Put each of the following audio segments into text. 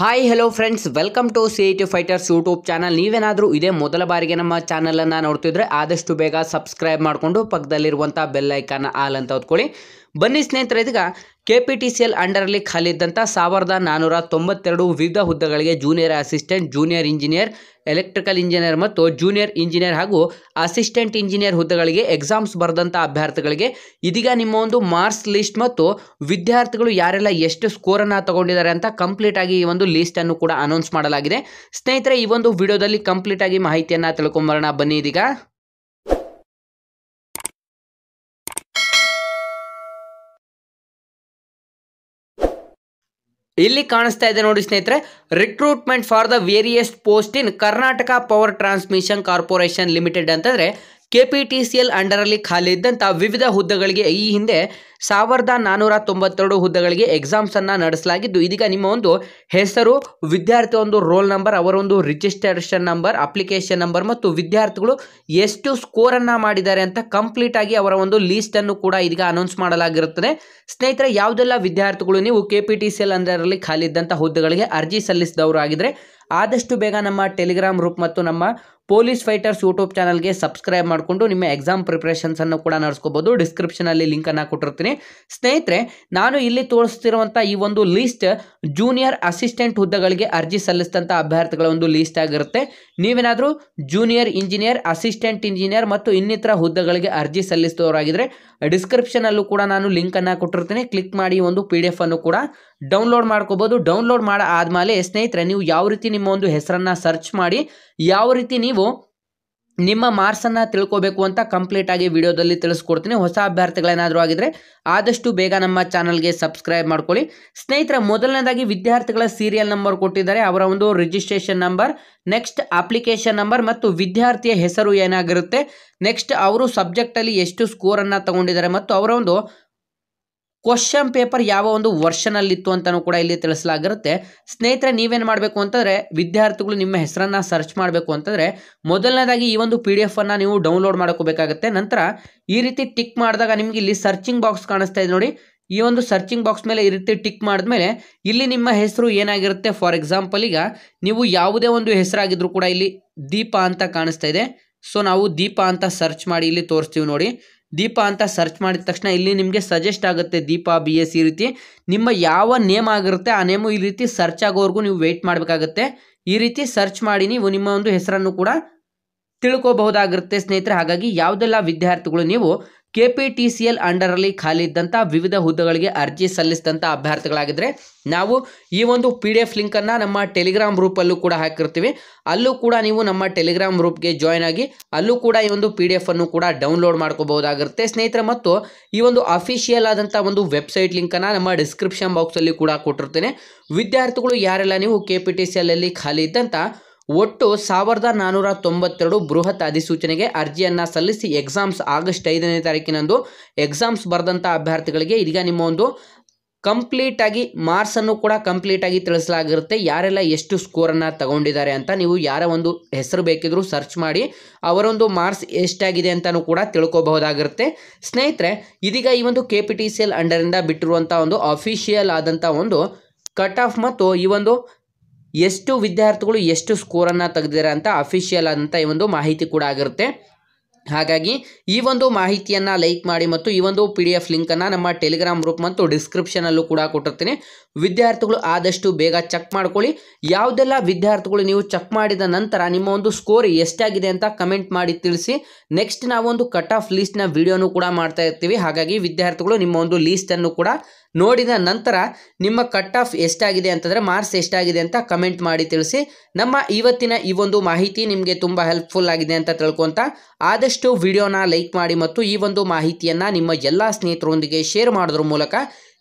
hi hello friends welcome to C T fighters YouTube channel ನೀವೇನಾದರೂ ಇದೇ ಮೊದಲ ಬಾರಿಗೆ ನಮ್ಮ ಚಾನಲನ್ನು ನೋಡ್ತಿದ್ರೆ ಆದಷ್ಟು ಬೇಗ ಸಬ್ಸ್ಕ್ರೈಬ್ ಮಾಡಿಕೊಂಡು ಪಕ್ಕದಲ್ಲಿರುವಂಥ ಬೆಲ್ಲೈಕನ್ನ ಆಲ್ ಅಂತ ಓದ್ಕೊಳ್ಳಿ ಬನ್ನಿ ಸ್ನೇಹಿತರೆ ಇದೀಗ ಕೆಪಿಟಿಸಿಎಲ್ ಅಂಡರಲ್ಲಿ ಖಾಲಿದ್ದಂಥ ಸಾವಿರದ ನಾನ್ನೂರ ತೊಂಬತ್ತೆರಡು ವಿವಿಧ ಹುದ್ದೆಗಳಿಗೆ junior assistant junior engineer electrical engineer ಮತ್ತು ಜೂನಿಯರ್ ಇಂಜಿನಿಯರ್ ಹಾಗೂ ಅಸಿಸ್ಟೆಂಟ್ ಇಂಜಿನಿಯರ್ ಹುದ್ದೆಗಳಿಗೆ ಎಕ್ಸಾಮ್ಸ್ ಬರೆದಂಥ ಅಭ್ಯರ್ಥಿಗಳಿಗೆ ಇದೀಗ ನಿಮ್ಮ ಒಂದು ಮಾರ್ಕ್ಸ್ ಲಿಸ್ಟ್ ಮತ್ತು ವಿದ್ಯಾರ್ಥಿಗಳು ಯಾರೆಲ್ಲ ಎಷ್ಟು ಸ್ಕೋರನ್ನು ತಗೊಂಡಿದ್ದಾರೆ ಅಂತ ಕಂಪ್ಲೀಟ್ ಆಗಿ ಈ ಒಂದು ಲಿಸ್ಟನ್ನು ಕೂಡ ಅನೌನ್ಸ್ ಮಾಡಲಾಗಿದೆ ಸ್ನೇಹಿತರೆ ಈ ಒಂದು ವಿಡಿಯೋದಲ್ಲಿ ಕಂಪ್ಲೀಟ್ ಆಗಿ ಮಾಹಿತಿಯನ್ನು ತಿಳ್ಕೊಂಬರೋಣ ಬನ್ನಿ ಇದೀಗ ಇಲ್ಲಿ ಕಾಣಿಸ್ತಾ ಇದೆ ನೋಡಿ ಸ್ನೇಹಿತರೆ recruitment for the various post in Karnataka power transmission corporation limited ಅಂತಂದ್ರೆ K P T C L ಅಂಡರಲ್ಲಿ ಖಾಲಿ ಇದ್ದಂಥ ವಿವಿಧ ಹುದ್ದೆಗಳಿಗೆ ಈ ಹಿಂದೆ ಸಾವಿರದ ನಾನ್ನೂರ ತೊಂಬತ್ತೆರಡು ಹುದ್ದೆಗಳಿಗೆ ಎಕ್ಸಾಮ್ಸನ್ನು ನಡೆಸಲಾಗಿದ್ದು ಇದೀಗ ನಿಮ್ಮ ಒಂದು ಹೆಸರು ವಿದ್ಯಾರ್ಥಿ ಒಂದು ರೋಲ್ ನಂಬರ್ ಅವರೊಂದು ರಿಜಿಸ್ಟ್ರೇಷನ್ ನಂಬರ್ ಅಪ್ಲಿಕೇಶನ್ ನಂಬರ್ ಮತ್ತು ವಿದ್ಯಾರ್ಥಿಗಳು ಎಷ್ಟು ಸ್ಕೋರನ್ನು ಮಾಡಿದ್ದಾರೆ ಅಂತ ಕಂಪ್ಲೀಟಾಗಿ ಅವರ ಒಂದು ಲೀಸ್ಟನ್ನು ಕೂಡ ಇದೀಗ ಅನೌನ್ಸ್ ಮಾಡಲಾಗಿರುತ್ತದೆ ಸ್ನೇಹಿತರೆ ಯಾವುದೆಲ್ಲ ವಿದ್ಯಾರ್ಥಿಗಳು ನೀವು K P T C L ಅಂಡರಲ್ಲಿ ಖಾಲಿ ಇದ್ದಂಥ ಹುದ್ದೆಗಳಿಗೆ ಅರ್ಜಿ ಸಲ್ಲಿಸಿದವರು ಆಗಿದ್ದರೆ ಆದಷ್ಟು ಬೇಗ ನಮ್ಮ ಟೆಲಿಗ್ರಾಮ್ ಗ್ರೂಪ್ ಮತ್ತು ನಮ್ಮ ಪೊಲೀಸ್ ಫೈಟರ್ಸ್ ಯೂಟ್ಯೂಬ್ ಚಾನಲ್ಗೆ ಸಬ್ಸ್ಕ್ರೈಬ್ ಮಾಡಿಕೊಂಡು ನಿಮ್ಮ ಎಕ್ಸಾಮ್ ಪ್ರಿಪ್ರೇಷನ್ಸನ್ನು ಕೂಡ ಅಲ್ಲಿ ಡಿಸ್ಕ್ರಿಪ್ಷನಲ್ಲಿ ಲಿಂಕನ್ನು ಕೊಟ್ಟಿರ್ತೀನಿ ಸ್ನೇಹಿತರೆ ನಾನು ಇಲ್ಲಿ ತೋರಿಸ್ತಿರುವಂಥ ಈ ಒಂದು ಲೀಸ್ಟ್ ಜೂನಿಯರ್ ಅಸಿಸ್ಟೆಂಟ್ ಹುದ್ದೆಗಳಿಗೆ ಅರ್ಜಿ ಸಲ್ಲಿಸಿದಂಥ ಅಭ್ಯರ್ಥಿಗಳ ಒಂದು ಲೀಸ್ಟ್ ಆಗಿರುತ್ತೆ ನೀವೇನಾದರೂ ಜೂನಿಯರ್ ಇಂಜಿನಿಯರ್ ಅಸಿಸ್ಟೆಂಟ್ ಇಂಜಿನಿಯರ್ ಮತ್ತು ಇನ್ನಿತರ ಹುದ್ದೆಗಳಿಗೆ ಅರ್ಜಿ ಡಿಸ್ಕ್ರಿಪ್ಷನ್ ಡಿಸ್ಕ್ರಿಪ್ಷನಲ್ಲೂ ಕೂಡ ನಾನು ಲಿಂಕನ್ನು ಕೊಟ್ಟಿರ್ತೀನಿ ಕ್ಲಿಕ್ ಮಾಡಿ ಒಂದು ಪಿ ಡಿ ಎಫ್ ಅನ್ನು ಕೂಡ ಡೌನ್ಲೋಡ್ ಮಾಡ್ಕೋಬೋದು ಡೌನ್ಲೋಡ್ ಮಾಡಿ ಆದಮೇಲೆ ಸ್ನೇಹಿತರೆ ನೀವು ಯಾವ ರೀತಿ ನಿಮ್ಮ ಒಂದು ಹೆಸರನ್ನು ಸರ್ಚ್ ಮಾಡಿ ಯಾವ ರೀತಿ ನೀವು ನೀವು ನಿಮ್ಮ ಮಾರ್ಕ್ಸನ್ನು ತಿಳ್ಕೋಬೇಕು ಅಂತ ಕಂಪ್ಲೀಟಾಗಿ ವಿಡಿಯೋದಲ್ಲಿ ತಿಳಿಸ್ಕೊಡ್ತೀನಿ ಹೊಸ ಅಭ್ಯರ್ಥಿಗಳೇನಾದರೂ ಆಗಿದ್ರೆ ಆದಷ್ಟು ಬೇಗ ನಮ್ಮ ಚಾನಲ್ಗೆ ಸಬ್ಸ್ಕ್ರೈಬ್ ಮಾಡ್ಕೊಳ್ಳಿ ಸ್ನೇಹಿತರ ಮೊದಲನೇದಾಗಿ ವಿದ್ಯಾರ್ಥಿಗಳ ಸೀರಿಯಲ್ ನಂಬರ್ ಕೊಟ್ಟಿದ್ದಾರೆ ಅವರ ಒಂದು registration number next application number ಮತ್ತು ವಿದ್ಯಾರ್ಥಿಯ ಹೆಸರು ಏನಾಗಿರುತ್ತೆ ನೆಕ್ಸ್ಟ್ ಅವರು ಸಬ್ಜೆಕ್ಟಲ್ಲಿ ಎಷ್ಟು ಸ್ಕೋರನ್ನು ತಗೊಂಡಿದ್ದಾರೆ ಮತ್ತು ಅವರ ಒಂದು ಕ್ವಶನ್ ಪೇಪರ್ ಯಾವ ಒಂದು ವರ್ಷನಲ್ಲಿತ್ತು ಅಂತಲೂ ಕೂಡ ಇಲ್ಲಿ ತಿಳಿಸಲಾಗಿರುತ್ತೆ ಸ್ನೇಹಿತರೆ ನೀವೇನು ಮಾಡಬೇಕು ಅಂತಂದರೆ ವಿದ್ಯಾರ್ಥಿಗಳು ನಿಮ್ಮ ಹೆಸರನ್ನು ಸರ್ಚ್ ಮಾಡಬೇಕು ಅಂತಂದರೆ ಮೊದಲನೇದಾಗಿ ಈ ಒಂದು ಪಿ ಡಿ ಎಫನ್ನು ನೀವು ಡೌನ್ಲೋಡ್ ಮಾಡ್ಕೋಬೇಕಾಗತ್ತೆ ನಂತರ ಈ ರೀತಿ ಟಿಕ್ ಮಾಡಿದಾಗ ನಿಮಗೆ ಇಲ್ಲಿ ಸರ್ಚಿಂಗ್ ಬಾಕ್ಸ್ ಕಾಣಿಸ್ತಾ ಇದೆ ನೋಡಿ ಈ ಒಂದು ಸರ್ಚಿಂಗ್ ಬಾಕ್ಸ್ ಮೇಲೆ ಈ ರೀತಿ ಟಿಕ್ ಮಾಡಿದ್ಮೇಲೆ ಇಲ್ಲಿ ನಿಮ್ಮ ಹೆಸರು ಏನಾಗಿರುತ್ತೆ ಫಾರ್ ಎಕ್ಸಾಂಪಲ್ ಈಗ ನೀವು ಯಾವುದೇ ಒಂದು ಹೆಸರಾಗಿದ್ರೂ ಕೂಡ ಇಲ್ಲಿ ದೀಪ ಅಂತ ಕಾಣಿಸ್ತಾ ಇದೆ ಸೊ ನಾವು ದೀಪ ಅಂತ ಸರ್ಚ್ ಮಾಡಿ ಇಲ್ಲಿ ತೋರಿಸ್ತೀವಿ ನೋಡಿ ದೀಪ ಅಂತ ಸರ್ಚ್ ಮಾಡಿದ ತಕ್ಷಣ ಇಲ್ಲಿ ನಿಮಗೆ ಸಜೆಸ್ಟ್ ಆಗುತ್ತೆ ದೀಪ ಬಿ ಎಸ್ ಈ ರೀತಿ ನಿಮ್ಮ ಯಾವ ನೇಮ್ ಆಗಿರುತ್ತೆ ಆ ನೇಮು ಈ ರೀತಿ ಸರ್ಚ್ ಆಗೋವರೆಗೂ ನೀವು ವೆಯ್ಟ್ ಮಾಡಬೇಕಾಗುತ್ತೆ ಈ ರೀತಿ ಸರ್ಚ್ ಮಾಡಿ ನೀವು ನಿಮ್ಮ ಒಂದು ಹೆಸರನ್ನು ಕೂಡ ತಿಳ್ಕೋಬಹುದಾಗಿರುತ್ತೆ ಸ್ನೇಹಿತರೆ ಹಾಗಾಗಿ ಯಾವುದೆಲ್ಲ ವಿದ್ಯಾರ್ಥಿಗಳು ನೀವು ಕೆಪಿಟಿಸಿಎಲ್ ಅಂಡರ್ ಅಲ್ಲಿ ಖಾಲಿ ಇದ್ದಂಥ ವಿವಿಧ ಹುದ್ದೆಗಳಿಗೆ ಅರ್ಜಿ ಸಲ್ಲಿಸಿದಂಥ ಅಭ್ಯರ್ಥಿಗಳಾಗಿದ್ರೆ ನಾವು ಈ ಒಂದು ಪಿ ಡಿ ಎಫ್ ಲಿಂಕನ್ನು ನಮ್ಮ ಟೆಲಿಗ್ರಾಮ್ ಅಲ್ಲೂ ಕೂಡ ಹಾಕಿರ್ತೀವಿ ಅಲ್ಲೂ ಕೂಡ ನೀವು ನಮ್ಮ ಟೆಲಿಗ್ರಾಮ್ ಗ್ರೂಪ್ಗೆ ಜಾಯ್ನ್ ಆಗಿ ಅಲ್ಲೂ ಕೂಡ ಈ ಒಂದು ಪಿ ಡಿ ಎಫ್ ಅನ್ನು ಕೂಡ ಡೌನ್ಲೋಡ್ ಮಾಡ್ಕೋಬಹುದಾಗಿರುತ್ತೆ ಸ್ನೇಹಿತರೆ ಮತ್ತು ಈ ಒಂದು ಅಫಿಷಿಯಲ್ ಆದಂಥ ಒಂದು ವೆಬ್ಸೈಟ್ ಲಿಂಕನ್ನು ನಮ್ಮ ಡಿಸ್ಕ್ರಿಪ್ಷನ್ ಬಾಕ್ಸಲ್ಲಿ ಕೂಡ ಕೊಟ್ಟಿರ್ತೇನೆ ವಿದ್ಯಾರ್ಥಿಗಳು ಯಾರೆಲ್ಲ ನೀವು ಕೆ ಪಿ ಟಿ ಸಿ ಅಲ್ಲಿ ಖಾಲಿ ಇದ್ದಂಥ ಒಟ್ಟು ಸಾವಿರದ ನಾನ್ನೂರ ತೊಂಬತ್ತೆರಡು ಬೃಹತ್ ಅಧಿಸೂಚನೆಗೆ ಅರ್ಜಿಯನ್ನು ಸಲ್ಲಿಸಿ ಎಕ್ಸಾಮ್ಸ್ ಆಗಸ್ಟ್ ಐದನೇ ತಾರೀಕಿನಂದು ಎಕ್ಸಾಮ್ಸ್ ಬರೆದಂಥ ಅಭ್ಯರ್ಥಿಗಳಿಗೆ ಈಗ ನಿಮ್ಮ ಒಂದು ಕಂಪ್ಲೀಟಾಗಿ ಮಾರ್ಕ್ಸನ್ನು ಕೂಡ ಕಂಪ್ಲೀಟಾಗಿ ತಿಳಿಸಲಾಗಿರುತ್ತೆ ಯಾರೆಲ್ಲ ಎಷ್ಟು ಸ್ಕೋರನ್ನು ತಗೊಂಡಿದ್ದಾರೆ ಅಂತ ನೀವು ಯಾರ ಒಂದು ಹೆಸರು ಬೇಕಿದ್ರೂ ಸರ್ಚ್ ಮಾಡಿ ಅವರೊಂದು ಮಾರ್ಕ್ಸ್ ಎಷ್ಟಾಗಿದೆ ಅಂತಲೂ ಕೂಡ ತಿಳ್ಕೋಬಹುದಾಗಿರುತ್ತೆ ಸ್ನೇಹಿತರೆ ಇದೀಗ ಈ ಒಂದು K P T C L ಅಂಡರಿಂದ ಬಿಟ್ಟಿರುವಂಥ ಒಂದು ಅಫಿಷಿಯಲ್ ಆದಂಥ ಒಂದು ಕಟ್ ಆಫ್ ಮತ್ತು ಈ ಒಂದು ಎಷ್ಟು ವಿದ್ಯಾರ್ಥಿಗಳು ಎಷ್ಟು ಸ್ಕೋರನ್ನು ತೆಗೆದಿದ್ದಾರೆ ಅಂತ ಅಫಿಷಿಯಲ್ ಅಂತ ಈ ಒಂದು ಮಾಹಿತಿ ಕೂಡ ಆಗಿರುತ್ತೆ ಹಾಗಾಗಿ ಈ ಒಂದು ಮಾಹಿತಿಯನ್ನು ಲೈಕ್ ಮಾಡಿ ಮತ್ತು ಈ ಒಂದು ಪಿ ಡಿ ಎಫ್ ಲಿಂಕನ್ನು ನಮ್ಮ ಟೆಲಿಗ್ರಾಮ್ ಗ್ರೂಪ್ ಮತ್ತು ಡಿಸ್ಕ್ರಿಪ್ಷನಲ್ಲೂ ಕೂಡ ಕೊಟ್ಟಿರ್ತೀನಿ ವಿದ್ಯಾರ್ಥಿಗಳು ಆದಷ್ಟು ಬೇಗ ಚೆಕ್ ಮಾಡ್ಕೊಳ್ಳಿ ಯಾವುದೆಲ್ಲ ವಿದ್ಯಾರ್ಥಿಗಳು ನೀವು ಚೆಕ್ ಮಾಡಿದ ನಂತರ ನಿಮ್ಮ ಒಂದು ಸ್ಕೋರ್ ಎಷ್ಟಾಗಿದೆ ಅಂತ ಕಮೆಂಟ್ ಮಾಡಿ ತಿಳಿಸಿ ನೆಕ್ಸ್ಟ್ ನಾವೊಂದು ಕಟ್ ಆಫ್ ಲೀಸ್ಟ್ನ ವಿಡಿಯೋನು ಕೂಡ ಮಾಡ್ತಾ ಇರ್ತೀವಿ ಹಾಗಾಗಿ ವಿದ್ಯಾರ್ಥಿಗಳು ನಿಮ್ಮ ಒಂದು ಲೀಸ್ಟನ್ನು ಕೂಡ ನೋಡಿದ ನಂತರ ನಿಮ್ಮ ಕಟ್ ಆಫ್ ಎಷ್ಟಾಗಿದೆ ಅಂತಂದರೆ ಮಾರ್ಕ್ಸ್ ಎಷ್ಟಾಗಿದೆ ಅಂತ ಕಮೆಂಟ್ ಮಾಡಿ ತಿಳಿಸಿ ನಮ್ಮ ಇವತ್ತಿನ ಈ ಒಂದು ಮಾಹಿತಿ ನಿಮಗೆ ತುಂಬ ಹೆಲ್ಪ್ಫುಲ್ ಆಗಿದೆ ಅಂತ ತಿಳ್ಕೊತ ಆದಷ್ಟು ವಿಡಿಯೋನ ಲೈಕ್ ಮಾಡಿ ಮತ್ತು ಈ ಒಂದು ಮಾಹಿತಿಯನ್ನು ನಿಮ್ಮ ಎಲ್ಲ ಸ್ನೇಹಿತರೊಂದಿಗೆ ಶೇರ್ ಮಾಡೋದ್ರ ಮೂಲಕ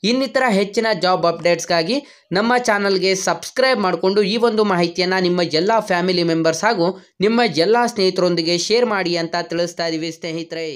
ಇನ್ನಿತರ ಹೆಚ್ಚಿನ ಜಾಬ್ ಅಪ್ಡೇಟ್ಸ್ಗಾಗಿ ನಮ್ಮ ಚಾನಲ್ಗೆ ಸಬ್ಸ್ಕ್ರೈಬ್ ಮಾಡಿಕೊಂಡು ಈ ಒಂದು ಮಾಹಿತಿಯನ್ನು ನಿಮ್ಮ ಎಲ್ಲ ಫ್ಯಾಮಿಲಿ ಮೆಂಬರ್ಸ್ ಹಾಗೂ ನಿಮ್ಮ ಎಲ್ಲ ಸ್ನೇಹಿತರೊಂದಿಗೆ ಶೇರ್ ಮಾಡಿ ಅಂತ ತಿಳಿಸ್ತಾ ಇದ್ದೀವಿ ಸ್ನೇಹಿತರೆ